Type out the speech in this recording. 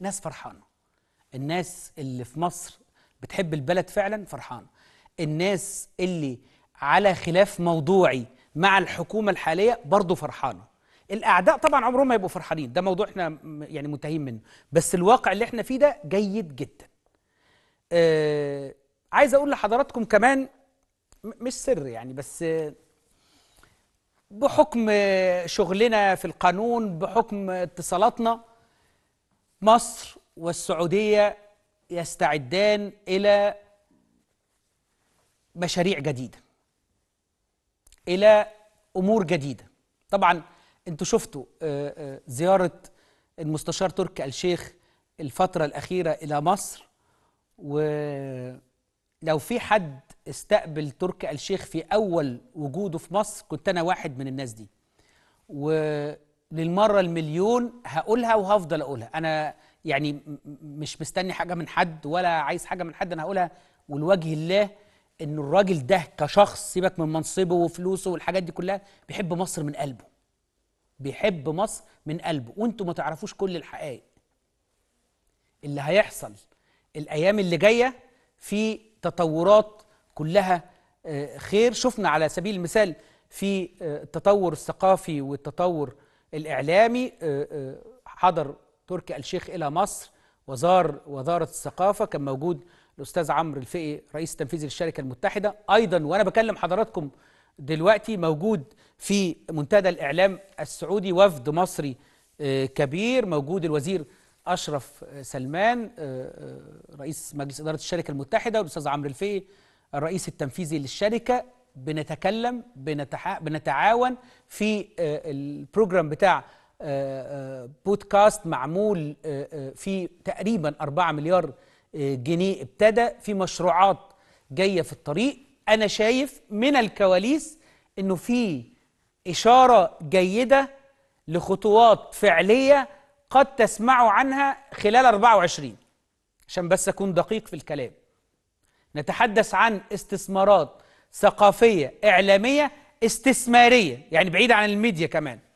ناس فرحانه الناس اللي في مصر بتحب البلد فعلا فرحانه الناس اللي على خلاف موضوعي مع الحكومه الحاليه برضه فرحانه الاعداء طبعا عمرهم ما يبقوا فرحانين ده موضوع احنا يعني منتهين منه بس الواقع اللي احنا فيه ده جيد جدا آه عايز اقول لحضراتكم كمان مش سر يعني بس بحكم شغلنا في القانون بحكم اتصالاتنا مصر والسعودية يستعدان إلى مشاريع جديدة إلى أمور جديدة طبعا انتوا شفتوا آه، آه، زيارة المستشار تركي الشيخ الفترة الأخيرة إلى مصر ولو في حد استقبل تركي الشيخ في أول وجوده في مصر كنت أنا واحد من الناس دي و للمره المليون هقولها وهفضل اقولها انا يعني مش مستني حاجه من حد ولا عايز حاجه من حد انا هقولها ولوجه الله ان الراجل ده كشخص سيبك من منصبه وفلوسه والحاجات دي كلها بيحب مصر من قلبه بيحب مصر من قلبه وانتوا ما تعرفوش كل الحقائق اللي هيحصل الايام اللي جايه في تطورات كلها آه، خير شفنا على سبيل المثال في آه، التطور الثقافي والتطور الإعلامي آه، آه، حضر تركي آل الشيخ إلى مصر وزار وزارة الثقافة كان موجود الأستاذ عمرو الفقي رئيس التنفيذي للشركة المتحدة أيضا وأنا بكلم حضراتكم دلوقتي موجود في منتدى الإعلام السعودي وفد مصري آه، كبير موجود الوزير أشرف سلمان رئيس مجلس إدارة الشركة المتحدة والأستاذ عمرو الفقي الرئيس التنفيذي للشركة بنتكلم بنتح... بنتعاون في آه، البروجرام بتاع آه، آه، بودكاست معمول في تقريبا 4 مليار جنيه ابتدى في مشروعات جايه في الطريق انا شايف من الكواليس انه في اشاره جيده لخطوات فعليه قد تسمعوا عنها خلال 24 عشان بس اكون دقيق في الكلام نتحدث عن استثمارات ثقافية إعلامية استثمارية يعني بعيدة عن الميديا كمان